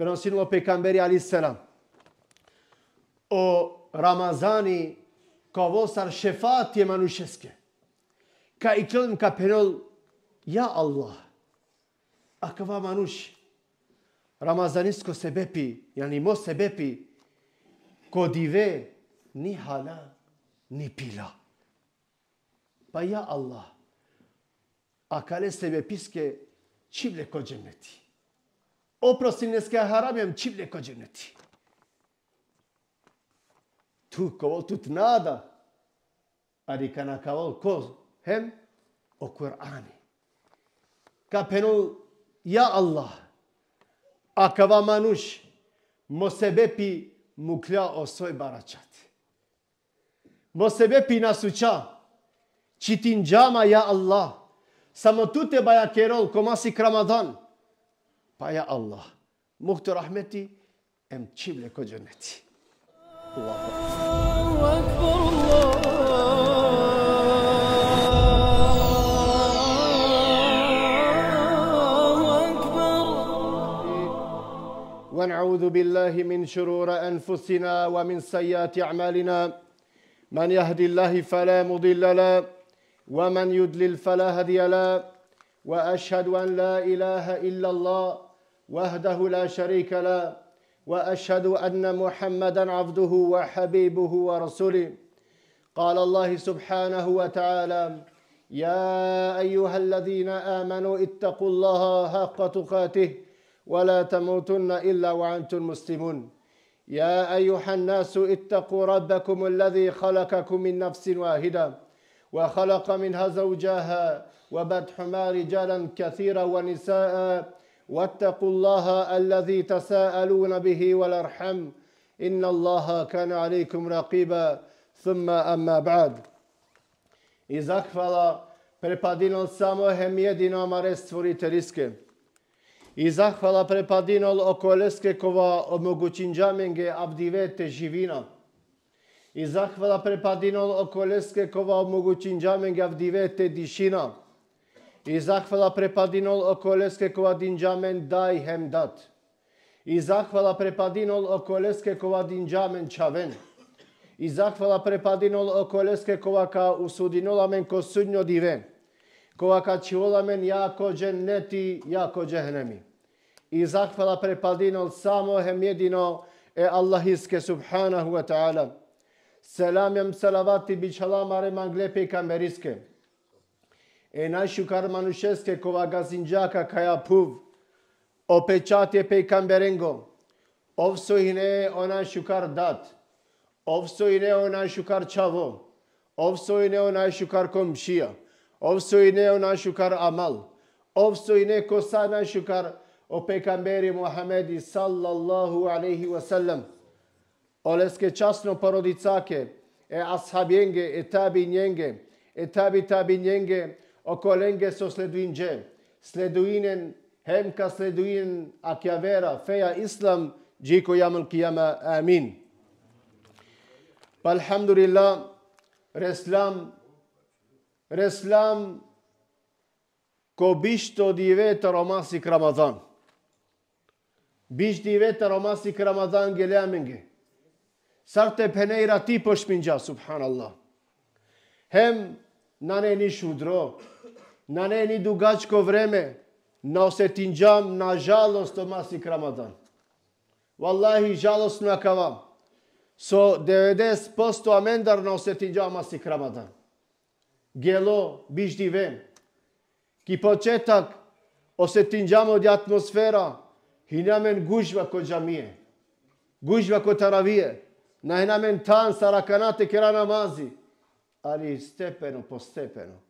prenosilo pejgamberi aleyhisselam. O Ramazani kao vostar šefatije manušeske. Ka i ka penol, ja Allah, akava manuši. Ramazanisko sebepi, yani mo sebepi, kodive ni hala ni pila. Pa ya Allah, akale sebepiske çivle ko cenneti neske harabjem čivne kođerneti. Tu kovol tut nada. Ari kana kavol ko hem o Kur'ani. Kapenu ya Allah. A kava manush mosebepi mukla osoj baraçat. Mosebepi nasuça. Çitin cama ya Allah. Samo tute bayakerol komasi kramadan. pa ja Allah. Mu këtë rahmeti e më qible këtë gjëneti. ونعوذ بالله من شرور أنفسنا ومن سيئات أعمالنا من يهدي الله فلا مضل له ومن يدلل فلا هدي له وأشهد أن لا إله إلا الله وحده لا شريك له واشهد ان محمدا عبده وحبيبه ورسوله قال الله سبحانه وتعالى يا ايها الذين امنوا اتقوا الله حق تقاته ولا تموتن الا وانتم مسلمون يا ايها الناس اتقوا ربكم الذي خلقكم من نفس واحده وخلق منها زوجها وبدحما رجالا كثيرا ونساء واتقوا الله الذي تساءلون به والارحم ان الله كان عليكم رقيبا ثم اما بعد i zahvala prepadinol samohem jedinom stvoriteljske. I zahvala prepadinol okoleske kova omogućinđa menge abdivete živina. I zahvala prepadinol okoleske kova omogućinđa menge abdivete dišina. i zahvala prepadinol okoleske kova dinđamen daj hem dat. I zahvala prepadinol okoleske kova dinđamen čaven. I zahvala prepadinol okoleske kova ka usudinolamen ko sudnjo diven. Kova ka čivolamen jako džen neti jako džehnemi. I zahvala prepadinol samo hem jedino e Allahiske subhanahu wa ta'ala. Selam jem salavati bićalama reman glepe kameriske. Selam e našu karmanu šeske kova gazinđaka kaja puv, opečat je pej kamberengo, ovso i ne o našu kar dat, ovso i ne o našu kar čavo, ovso i ne o našu kar komšija, ovso i ne o našu kar amal, ovso i ne ko sa našu kar o pekamberi Muhamedi sallallahu alaihi wasallam. Oleske časno porodicake, e ashabjenge, e tabi njenge, e tabi tabi njenge, njenge, o kolenge so sleduin gje, sleduinen hem ka sleduin, a kja vera, feja islam, gjiko jamën kjama, amin. Palhamdurillah, reslam, reslam, ko bishto di vetë romasik Ramazan. Bisht di vetë romasik Ramazan gjele amenge. Sartë e penejra ti për shpinja, subhanallah. Hem, на не ни шудро, на не ни дугачко време, на осетинджам, на жалост, масик крамадан. Валлахи, жалост на кавам. Со 90% амендар на осетинджам, масик крамадан. Гело, бижди вен. Ки почетак, осетинджам од атмосфера, хинамен гужва ко джамије. Гужва ко таравије. На хинамен тан, сараканате, кера намази. ali stepeno po stepeno.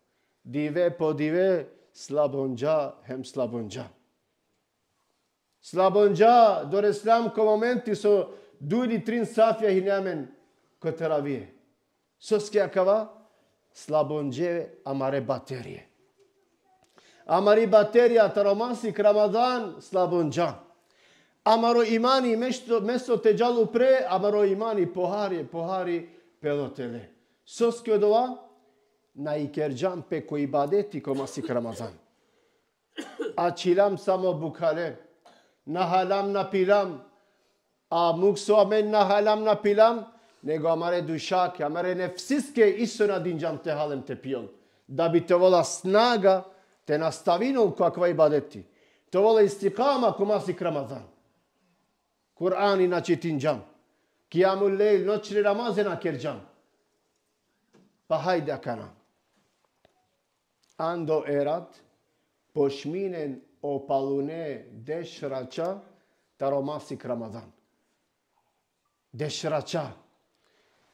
Dive po dive, slabonđa hem slabonđa. Slabonđa, do reslam ko momenti so dujdi trin safja i njamen ko teravije. So skjakava, slabonđe amare baterije. Amari baterija taromasik Ramadan, slabonđa. Amaro imani mesto, mesto teđalu pre, amaro imani pohari, pohari pelotele. Pohari. Soskyodova na ikercan peko ibadeti komasik Ramazan. Açilam samo bukare. Nahalam pilam, A muksu amen nahalam napilam. Nego amare dušak, amare nefsiske isto nadinđam te halem te pion. Da bi te vola snaga te nastavinu kakva ibadeti. Te vola istikama komasik Ramazan. Kur'an inače tinđam. Kiyamul lejl, noćni Ramazan akerđam. Pa hajde kana. Ando erat, pošminen opalune dešrača, taromasik Ramazan. Dešrača.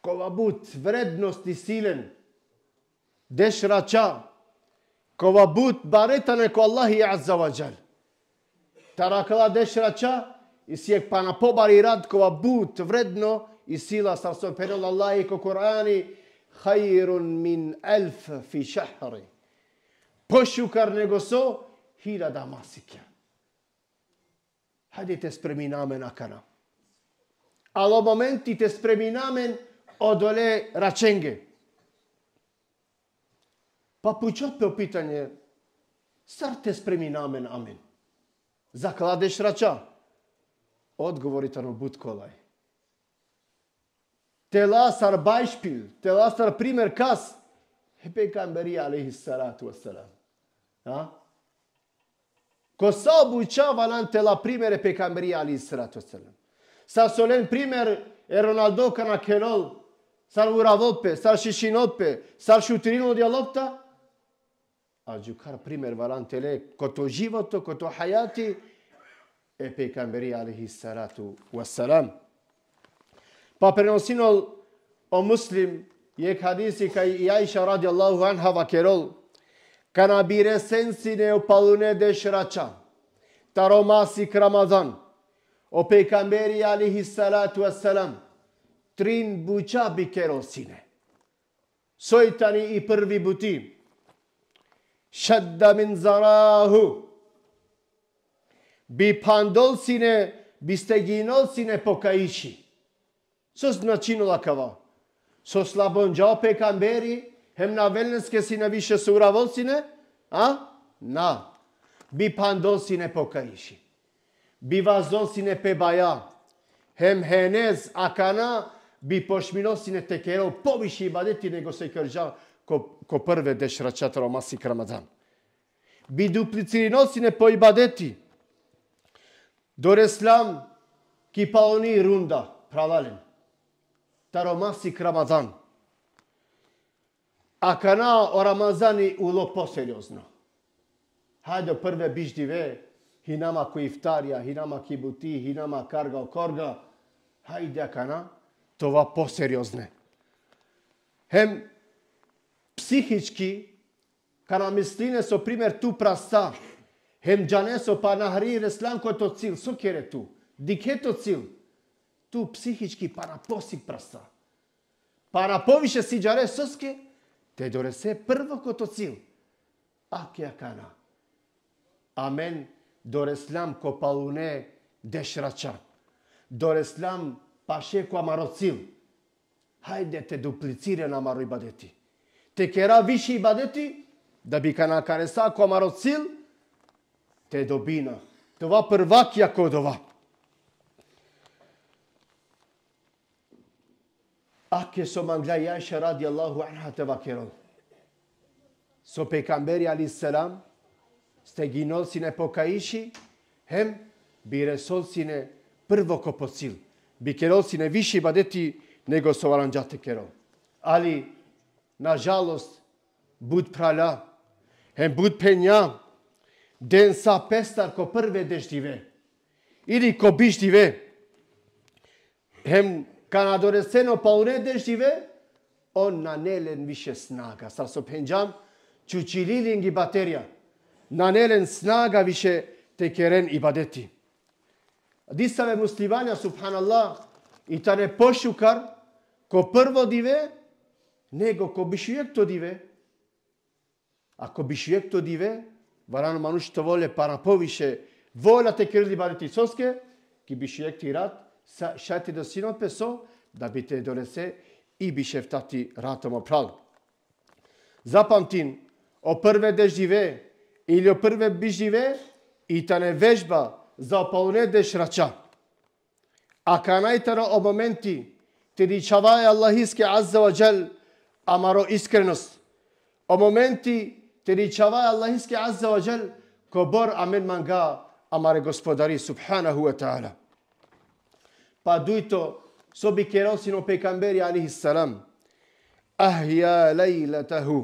Kova but vrednosti silen. Dešrača. Kova but bareta neko Allahi azza wa džal. Tarakala dešrača, i sjek pa na pobari rad kova but vredno i sila sa sve penola Allahi ko Korani, hajirun min elf fi šahri. Pošukar nego so hiljada masike. Hajde te spremi namen akana. Ali o momenti te spremi namen odole račenge. Pa pućopio pitanje, sar te spremi namen amen. Zakladeš rača? Odgovorite ono budkolaj telasar bajšpil, telasar primer kas, je pekamberija, alaihi salatu wasalam. Ja? Ko se obučava nam tela primere pekamberija, alaihi salatu wasalam. Sa solen primer, je Ronaldo kana kenol, sa uravope, sa šišinope, sa šutirinu od jalopta, a džukar primer varantele, ko to životo, ko to hajati, je pekamberija, alaihi salatu wasalam. Wasalam. Pa prenosinol o muslim je hadisi kaj i Aisha radijallahu anha vakerol, kana bire sensine o palune de şraça, taromasi kramazan, o peygamberi aleyhissalatu vesselam, trin buça bi kerosine. Sojtani i prvi buti, şedda min zarahu, bi pandolsine, bi steginolsine pokaiši. со значину лакава. Со слабонджао пекамбери, хем на велнеске си на више се ураволсине, а? На. Би пандон си не покаиши. Би вазон си не пебаја. Хем хенез акана, би пошмино си не текерал повише и бадети него се кржа ко, ко прве дешрачата ромаси крамадан. Би дуплицирино си не поибадети. Дореслам кипаони рунда, правален. Таромаси Рамазан. А кана о Рамазани уло посериозно. Хајде прве биждиве, хи нама кој ифтарија, хи нама кибути, хи нама карга корга. Хајде кана, това посериозне. Хем психички, кана мислине со пример ту праста, хем джанесо па нахри реслан кото цил, со кере ту, дикето цил, ту психички пара поси прса. Пара повише джаре соске, те доресе прво кото цил. Ак ја кана. Амен дореслам копалуне дешрача. Дореслам паше амаро цил. Хајде те дуплицире на маро и бадети. Те кера виши и бадети, да би кана кареса амаро цил, те добина. Това првак ја кодова. Ake so më nga jashë Allahu anha të vakeron. So pejkamberi alis selam, ste ginol si në poka ishi, hem bire sol si në përvo cil. bi kerol si në vishi badeti në so varan gjatë të Ali, na gjallost, bud prala, hem bud penja, den sa pestar ko përve deshtive, ili ko bishtive, hem Кана донесено пълнетешиве, па он нанелен више снага. Са со пенджам, чучилилин ги батерија. Нанелен снага више текерен и бадети. Дисаве мусливања, субханаллах, и та не пошукар, ко прво диве, него ко бишујекто диве. Ако бишујекто диве, варано то воле пара повише, вола те и бадети соске, ки бишујекти рад, sa chatte de sino peso d'habiter de rese i bi sheftati ratom opral. Zapamtin o prve de žive ili o prve bi žive i ta ne vežba za opalune de šrača. A ka najtara o momenti te di čavaje Allahiske azza wa džel amaro iskrenost. O momenti te di čavaje Allahiske azza wa džel ko bor amen manga amare gospodari subhanahu wa ta'ala. pa dujto so bikeron si në pejkamberi alihi salam. Ahja lejle të hu.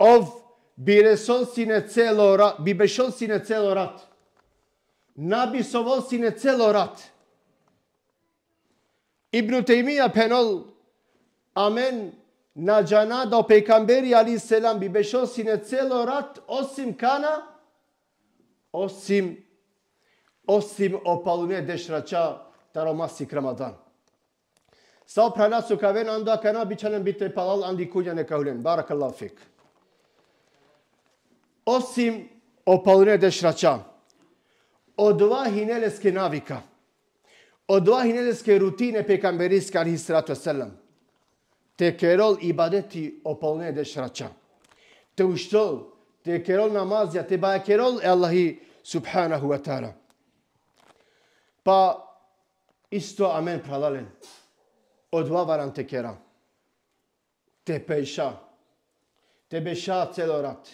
Ov, bireson si celo rat, bibeshon si celo rat. Na bisovon si në celo rat. Ibnu Tejmija penol, amen, na gjana do pejkamberi alihi salam, bibeshon si celo rat, osim kana, osim, osim opalune deshra taro masik Ramadan. Sao pranasu ka ven anda kana biçanen bite palal andi kujane kahulen. Barakallahu fik. Osim opalune deşraça, o dva hineleske navika, o dva hineleske rutine pekamberiske alihi sratu selam, te kerol ibadeti opalune deşraça. Te uştol, te kerol namazja, te baya kerol Allahi subhanahu wa ta'ala. Pa isto amen pralalen. Od vavaran te kera. Te pejša. Te beša celo rat.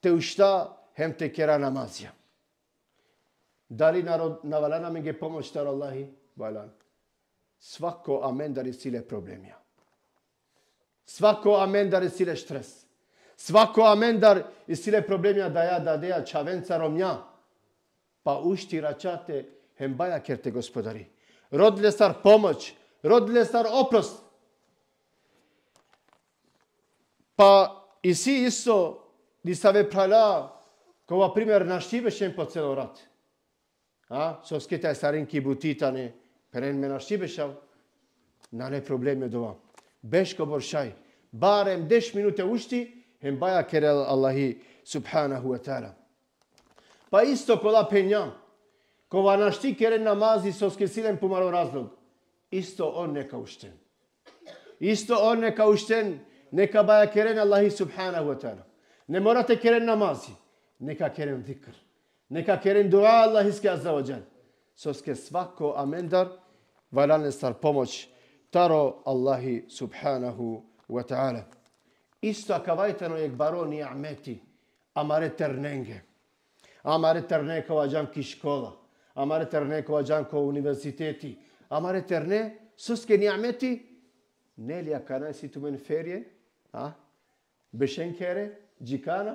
Te ušta hem te kera namazja. Dali narod navalana mi ge pomoć tar Allahi? Valan. Svako amen dari sile problemja. Svako amen dari sile stres. Svako amen dar i sile problemja da ja da deja čavenca romnja. Pa ušti račate hem baja kerte gospodari. Родиле стар помош, родиле стар опрост. Па Иси Исо ни саве прала кога пример наштивеше по цело рат. А, со ските старинки бутитани, перен ме наштивешав, на не проблем е дова. Бешко боршај, барем 10 минути ушти, hem баја керел Аллахи subhanahu wa ta'ala. Pa isto kola penjam, ko va na štikere namazi so skresilem po malo razlog. Isto on neka ušten. Isto on neka ušten, neka baja keren Allahi subhanahu wa ta'ala. Ne morate keren namazi, neka keren zikr. Neka keren dua Allahi ske azzavajan. So ske svako amendar, valane star pomoć, taro Allahi subhanahu wa ta'ala. Isto akavajteno je baroni ameti, amare ternenge. Amare ternekova džanki škola. škola. ترنه کو کو ئەمارە تەرنێک واجان کۆ یونیڤەرسیتێتی ئەمارە تەرنێ سوسکە نیعممەتی تو من فریه فێریێ بشێن کێرێ جیکانە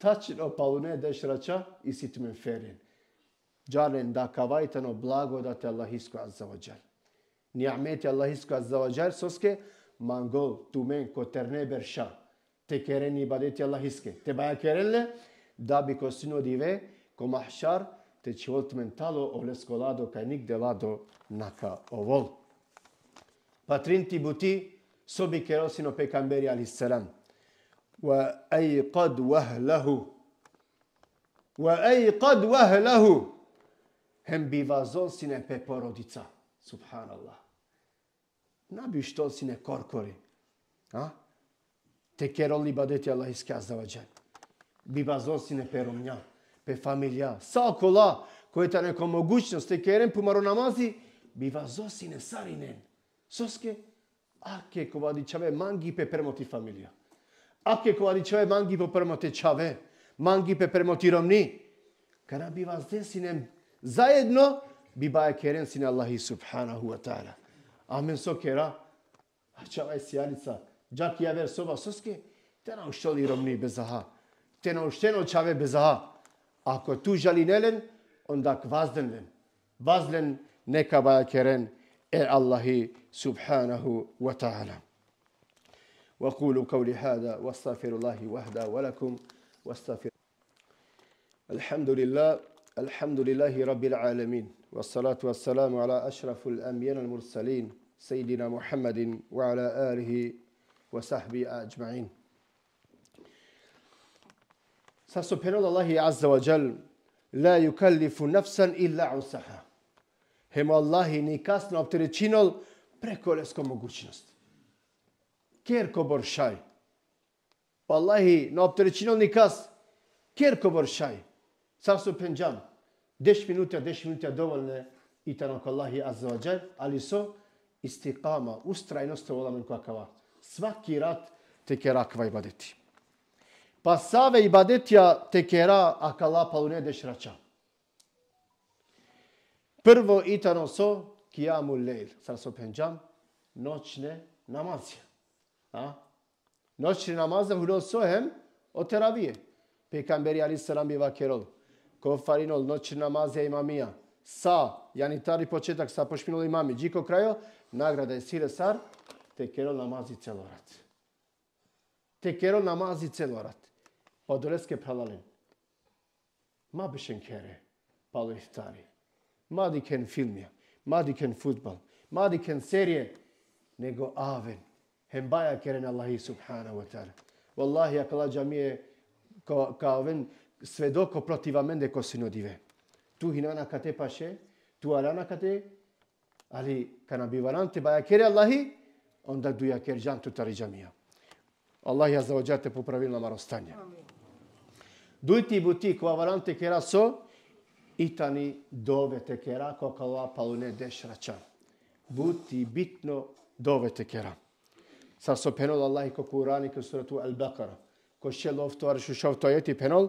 تاچین ئەو پاڵونەیە تو من تومن فێرێن دا کوایتن و سوس لە هیسکو تو من کو ترنه برشا تی مانگۆڵ تومێن کۆتەرنێ بەرشە تی بادێتی لە هیسکێ تێبایەکێرن دا دابی دیوه کو کۆمەحشار te ci oltmentalo o lescolado ca nic de lado naca бути соби керосино sobi kerosino pe camberi alissalam. Wa ai qad wahlahu. Wa ai qad wahlahu. Hem bivazon sine pe porodica. Subhanallah. Nabi što sine korkori. Ha? Te keroli badeti Allah iskazava džan. Bivazon sine pe romnjan. pe familia. Sako la, koje ta neko mogućnost te kerem pumaro namazi, biva zosine sarinen. Soske, ake ko vadi čave mangi pe premoti familia. Ake ko vadi čave mangi po premote čave, mangi pe premoti romni. Kada biva zesinem zajedno, biva je kerem sine Allahi subhanahu wa ta'ala. Amen sokera. A čava je sjanica. Džaki ja ver soba soske, te na ušteli romni bezaha. Te na ušteno čave bezaha. Ako tu žalinelen, onda vazdenlen. Vazlen neka bakeren e Allahi subhanahu wa ta'ala. وقولوا قولي هذا واستغفر الله وحده ولكم واستغفر الحمد لله الحمد لله رب العالمين والصلاة والسلام على أشرف الأنبياء المرسلين سيدنا محمد وعلى آله وصحبه أجمعين sa subhanom Allahi azza wa jal, la yukallifu nafsan illa usaha. Hemo Allahi ni kasno opterećinol preko lesko mogućnost. Ker ko bor šaj. Pa Allahi na opterećinol ni kas. Ker ko bor šaj. Sa subhanom 10 minuta, 10 minuta dovoljne i tanako Allahi azza wa jal, ali so istiqama, ustrajnost u olamen kakava. Svaki rat teke rakva i baditi. па саве и бадетја те кера, а кала па унедеш рача. Прво итано со, кијаму лејл, сара со пенджам, ночне намазја. А? Ночне намазја, худо сохем, отеравије. Пекамбери али салам бива керол. Кофаринол, ночне намазја има мија. Са, јани тари почеток, са пошминул и мами. Джико крајо, награда е сире сар, те керол намази целорат. Те керол намази целорат. Podoleske pa pralalin. Ma bišen kere, palo i stari. Ma diken filmija, ma diken futbal, ma diken serije, nego aven. Hembaja kere na Allahi subhanahu wa ta'ala. Wallahi, ako lađa mi je ko, ka aven, sve doko protiva mende ko se nodive. Tu hinana kate paše, tu arana kate, ali kana bi varante baja kere Allahi, onda duja kere žantu tari džamija. Allah je zaođate po pravilnama rostanja. Amin dujti butik u avarante kera so, i tani dove te kera, koka u apalu ne dešraća. Buti bitno dove te kera. Sar so penol Allahi ko kurani ko suratu al-Baqara. Ko še lov to arišu šov to jeti penol,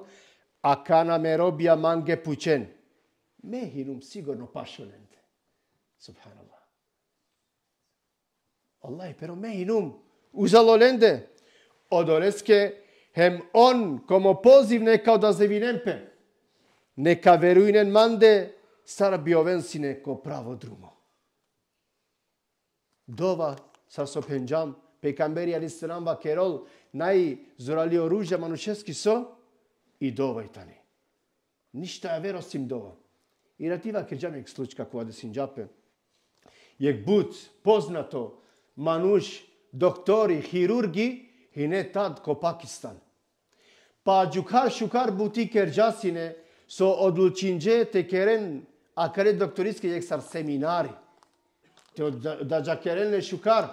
a kana me robija mange pučen. Me hinum sigurno pašunente. Subhanallah. Allahi, pero me hinum uzalo lende. Odoreske, odoreske, Хем Hemon como pozivne kao da zevinempe. Neka veruinen mande sar biovensine ko pravo drumo. Dova sar so penjam pejgamberi ali selam va керол, nai zorali oružja manušeski so и тани. Ништа ја сим дова. И ратива керджамек случка кога да синџапе. Јек бут познато мануш доктори, хирурги и не тад ко Пакистан. pa gjuka shukar butiker jasine so odlučinje te keren a kare doktoriske jeksar seminari te da da kerene shukar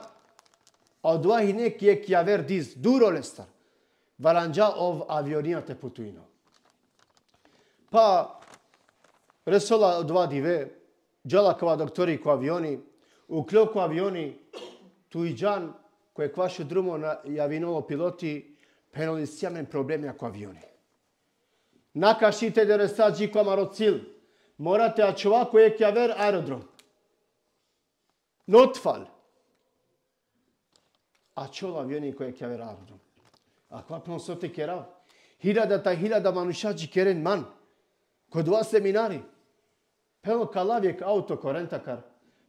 odva hine ke ki aver diz duro lestar valanja ov avionia te putuino pa resola odva dive djela kva doktori ko avioni u kloku avioni tu i džan koje kvašu drumo na javinovo piloti però insieme in problemi a avioni. Nakashite de resaggi qua Marocil. Morate a chova co e che aver aerodrom. Notfal. A chova avioni co e che aver aerodrom. A qua non so te che era. Hira da ta hira da manushaggi che ren man. Co dua seminari. Però calavec auto corrente car.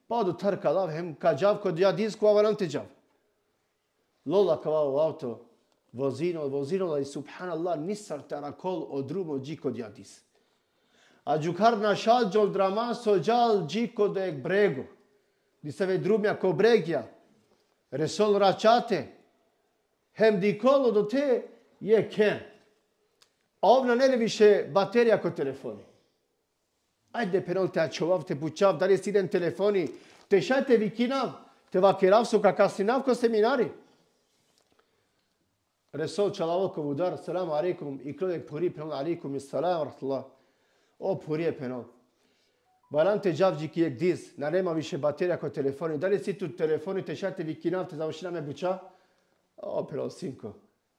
Pa do tar calav hem kajav co dia disco avarante jav. Lola kavao auto. Lola kavao auto vozino, vozino, i subhanallah, nisar tarakol od rumo džiko djadis. A džukar na šađol dramaso džal džiko de brego. Di se ve drumja ko bregja. Resol račate. Hem di kolo do te je ken. A ovna ne više baterija ko telefoni. Ajde penol te ačovav, te bučav, da li si idem telefoni. Te šajte vikinav, te vakiravsu kakasinav ko seminari. minari. Resul Čalavokov udar, salamu alaikum, i klonek puri penol, alaikum, i salamu alaikum, o puri penol. Balante džavđi ki jek diz, na nema više baterija kod telefoni. Da li si tu telefoni, te šajte vikinav, te završi me buča? O, pelo, sinko,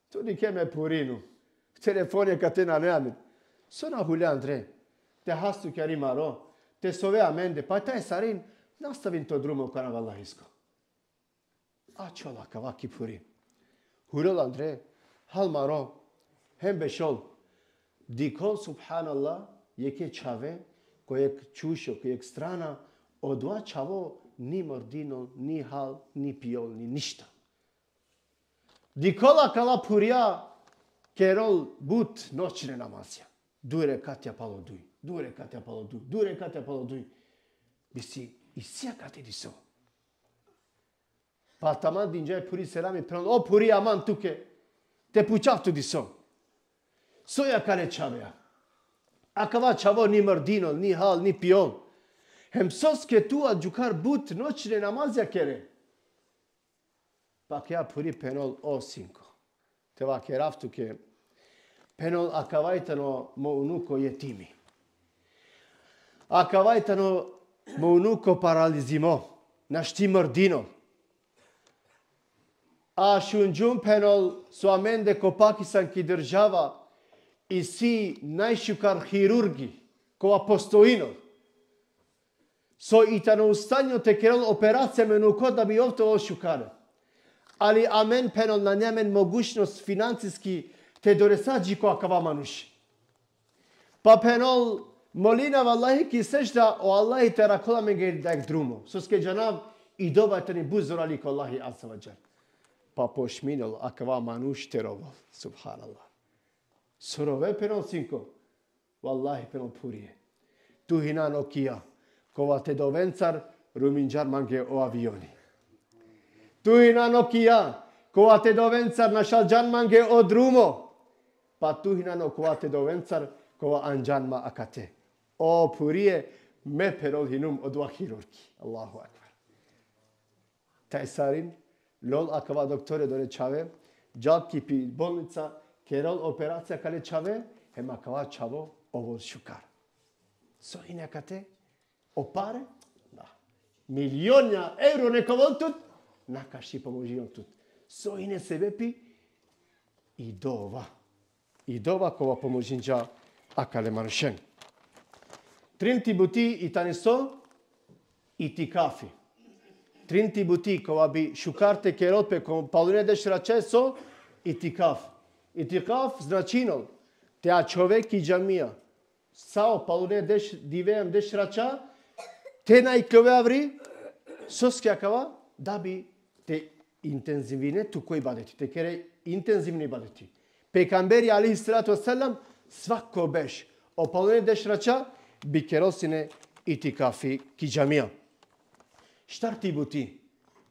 tu nike me purinu. Telefon je katena nema mi. So na hulja, Andrej, te hastu kjer ima ro, te sove amende, pa taj sarin, nastavim to drumo kanavala isko. A čolaka, vaki purinu. Huyral Andre, Halmaro, hem beshol. Dikol, subhanallah, یکی چاوه که یک چوشو که یک страна од ова чаво ни мордино, ни хал, ни пиол, ни ништа. Дикола кала пурија керол бут ночне намазија. Дуј рекат ја пало дуј, дуј рекат ја пало дуј, дуј рекат ја пало дуј. Биси и сија кате дисо. Pa të aman din gjaj puri selami të pra, o puri aman tuke, te puqaf të diso. Soja ka le qavja. A ka va qavo një mërdino, një hal, një pion. Hemsos ke tua gjukar but në që në namazja kere. Pa këja puri penol o sinko. Te va ke raftu ke penol a ka në më unuko jetimi. A ka vajtë në më unuko paralizimo, në shti mërdino. a shunjum penol su amende ko Pakistan ki država i si najšukar hirurgi ko apostoino. So i ta no ustanjo te kerol operacije menu kod da bi ovto ošukare. Ali amen penol na njemen mogućnost financijski te doresađi ko akava manuši. Pa penol molina v Allahi ki sežda o Allahi te rakola menge dajk drumu. So skeđanav i dobajte ni buzor ali ko Allahi asavadžar. papoş minol akva manuş Subhanallah. Surove penon cinco. Wallahi penon purie. Tu hinan okia. do vencar, ruminjar mange o avioni. Tu hinan okia. vencar, našal nașaljan mange o drumo. Pa tu hinan no, te do vencar, kova anjan ma akate. O purie me perol hinum odva chirurgi. Allahu akbar. Taisarin лол акава докторе доре чаве, джаб кипи болница, керол операција кале чаве, хема кава чаво овој шукар. Со и некате опаре, да. Милионја евро нековон тут, накаши поможион тут. Со и не се пи, и до ова. И до ова кова нја, акале маршен. ти бути и сол, и ти кафи тринти кога би шукарте керотпе кон палунеде шрачесо и тикав. И тикав значинал, теа човек и джамија. Сао палуне деш дивеем деш рача, те најкловеаври, соскјакава, да би те интензивине тукој бадети, те кере интензивни бадети. Пекамбери Али Истрату Селам, свако о Опалуне деш рача, би керосине и тикафи ки джамија. štarti buti,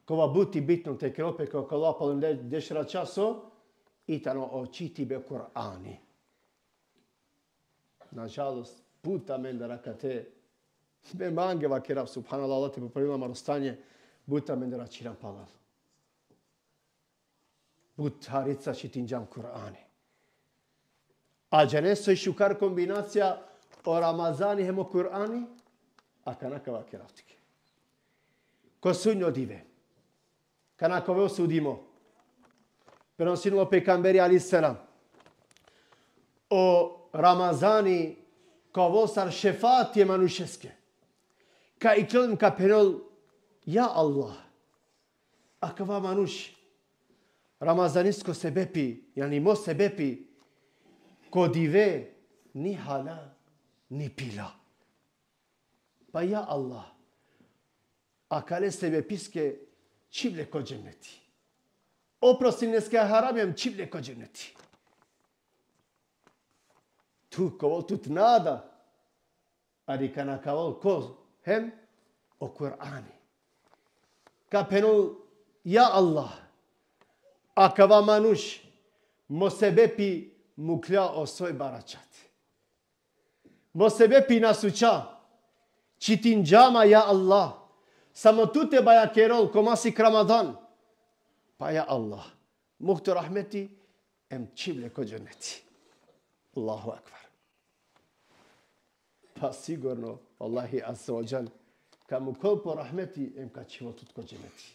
kova buti bitno te krope, kova kova lopalim de, dešra časo, i tano očiti be Kur'ani. Nažalost, puta men da rakate, be mange vakira, subhanallah, Allah te popravila marostanje, buta men da račiram palav. Butarica čitinđam Kur'ani. A džaneso i šukar kombinacija o Ramazani hemo Kur'ani, a kanaka vakira, vakira ko su njodive. Kad na kove osudimo, prenosilo pekamberi ali selam, o Ramazani kovo sar šefat je manušeske. Ka i klom ka penol, ja Allah, a kava manuš, Ramazanisko sebepi, ja nimo sebepi, ko dive ni hala ni pila. Pa ja Allah, a care se vepiske čible kođemneti. Oprostineske harabem čible kođemneti. Tu kovol tut nada, ari kana kavol ko hem o Kur'ani. Ka penul ya Allah, akava manuş, manush, mo sebepi mukla o soj baraçat. Mo sebepi nasuça, çitin cama ya Allah, Samo tu te baja kjerol ko masi kramadan. Pa ja Allah. Mukhtu rahmeti, em čible ko džaneti. Allahu akvar. Pa sigurno, Allahi asa ođan, kamu kolpo rahmeti, em ka čivo tut ko džaneti.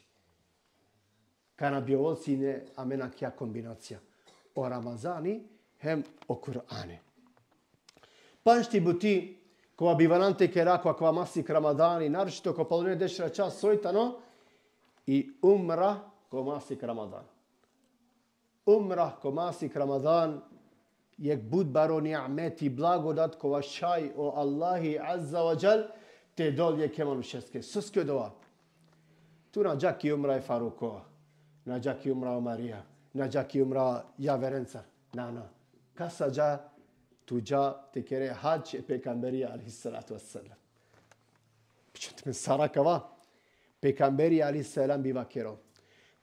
Kana bi ovo sine, amena kja kombinacija. O Ramazani, hem o Kur'ane. Pa šti buti, kova bi varante kerako, kova masi kramadani, naročito ko polone dešra čas sojtano i umra ko masi kramadan. Umra ko masi kramadan je bud baro ni'meti blagodat ko vašaj o Allahi azza wa džal te dolje keman u šeske. Suske dova. Tu na džaki umra je Faruko, na džaki umra je Marija, na džaki umra je Javerenca. Na, na. Kasa džaki tuca tekere hac peygamberi aleyhissalatu vesselam. Međutim, Sara Sarakava peygamberi aleyhisselam biva keron.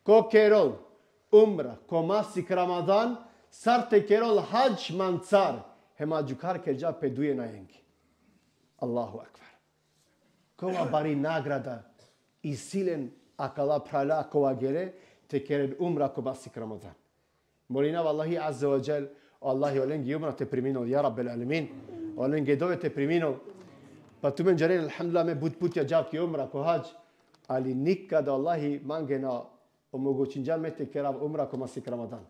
Ko keron, umra, ko masik ramadan, sar tekerol hac mancar, hema džukar keđa peduje na Allahu akbar. Kova bari nagrada i silen akala prala kova gere tekeren umra ko masik ramadan. Molina vallahi azze ve celle Allah olen gjumra të priminol, ja rabbel alemin, olen gjedove të priminol, pa të më nxërin, alhamdulillah, me but putja gjatë kjo umra, ko haqë, ali nikada Allahi mangena omogućinđamete kerav umra ko masik Ramadan.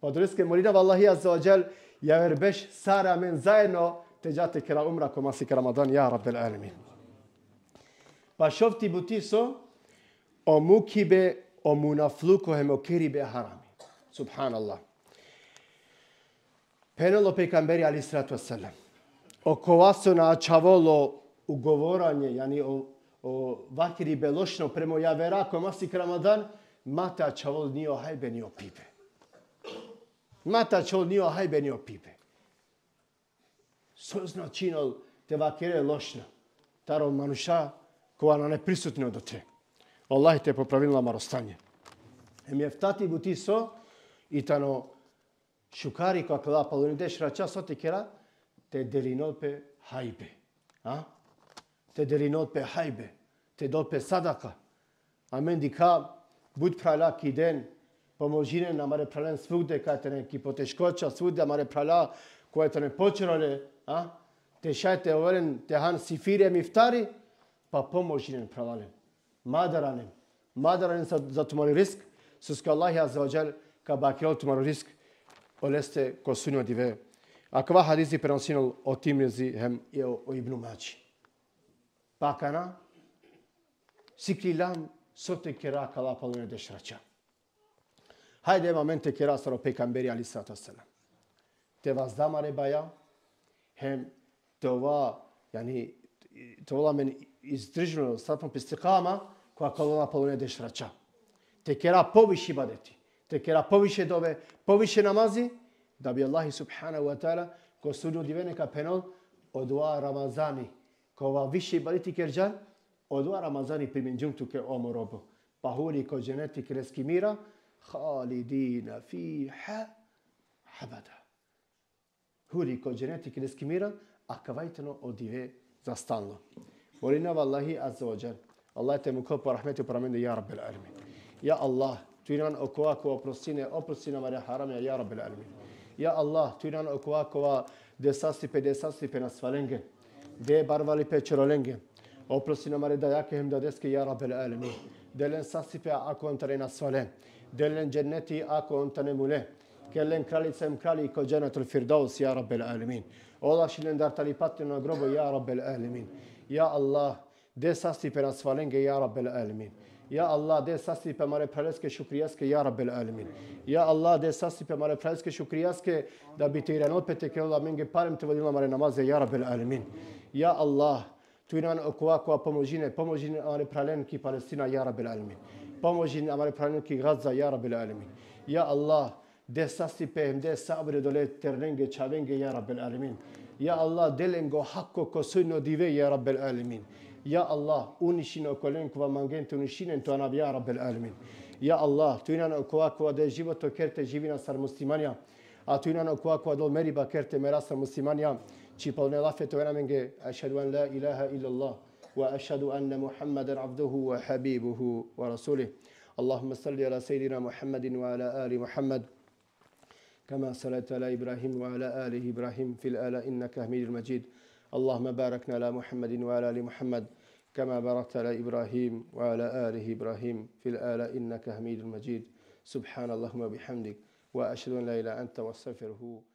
Pa druske molinava Allahi azza wa jel, ja verbeš sara men zajedno te gjate kerav umra ko masik Ramadan, ja rabbel alemin. Pa shofti butiso, o mukibe, o munafluko hemo keribe harami. Subhanallah. Penelope Kamberi ali sratu selam. Oko vas se načavalo ugovoranje, jani o, o vakiri belošno premo ja verako masi kramadan, mata čavol ni o hajbe ni o pipe. Mata čavol ni o hajbe ni o pipe. Sozno činol te vakire lošno. Taro manuša koja na neprisutno do te. Allah te popravila marostanje. Em je vtati buti so, itano шукари какла да палундеш рача соти кера те делинот пе хайбе. А? Те делинот пе хайбе. Те дот пе садака. А мен дика буд прала киден поможине на маре прален свуде кај те неки потешкоча свуде маре прала кое те не почерале, а? Те шајте оверен те хан сифире мифтари па поможине пралале. Мадаранем. Мадаранем за тумар риск, сускаллахи азаваджал ка бакиот тумар риск олесте ко сунјоти ве. А ква хадиси преносинал о Тимрези хем и о Ибну Мачи. Пакана, сикрилан соте кера калапалуне дешрача. Хајде ема менте кера саро пекамбери али сата сена. Те вас дамаре бая, хем това, јани, това мен издржено, статно пистикама, која калона палуне дешрача. Те кера повиши бадети. tekera poviše dove, poviše namazi, da bi Allah subhanahu wa ta'ala ko suđu diveneka penol od dva Ramazani. Ko va vishi baliti kerjan od dva Ramazani primenđuntu ke omu robu. Pa huli ko dženeti kreski mira, halidina fiha abada. Huli ko dženeti kreski mira, a kavajteno odive za stalno. Molina vallahi azza wa jal. Allah te mu rahmeti po rahmetu pramende ja rabbil alamin. ya Allah, تيران تویان ئەوکوا کۆ يا ئەو پرسیینەمەرە حرامە یا ڕە بلعلمی یا ئەله تویان ئەوکوا کەوە دێساستی پێدەساستی پێنەسفەلنگن دێ باروالی پێچرۆلنگن ئەو پرسیینەمەرە دایاکە هەمدا دەستکە یا ڕە بلعلمی دەلێن ساسی پێ ئاکۆنتەرێنە سوالێن أكو جەنەتی ئاکۆنتەنەمولێ كلن كالي سام كالي كجنة الفردوس يا رب العالمين الله شلن دار تليبات نقربه يا رب العالمين يا الله دساسي ساستي يا رب العالمين يا الله دي ساسي بماري بريس كشكرياسك يا رب العالمين يا الله دي ساسي بماري بريس كشكرياسك دا بيتيرانو بتكلو لا منجي بارم تولينا ماري نماز يا رب العالمين يا الله تويران اكوا كوا بوموجيني بوموجيني اماري برالين كي فلسطين يا رب العالمين بوموجيني اماري برالين كي غزة يا رب العالمين يا الله دي ساسي بهم دي سابر دولي ترنج تشابنج يا رب العالمين يا الله دلنجو حقو كسونو ديفي يا رب العالمين يا الله اونشين اوكلين كوا مانجين تونشين أنتو أنا بيا رب العالمين يا الله توينا اوكوا كوا دي تو كرت جيبنا سر مسلمانيا أتوينا آه، اوكوا كوا دول مري مرا سر مسلمانيا چي بلنا لافتو انا منجي أشهد أن لا إله إلا الله وأشهد أن محمدا عبده وحبيبه ورسوله اللهم صل على سيدنا محمد وعلى آل محمد كما صليت على إبراهيم وعلى آل إبراهيم في الاله إنك حميد مجيد اللهم باركنا على محمد وعلى آل محمد كما باركت على إبراهيم وعلى آله إبراهيم في الآلاء إنك حميد مجيد سبحان الله وبحمدك وأشهد أن لا إله أنت واستغفره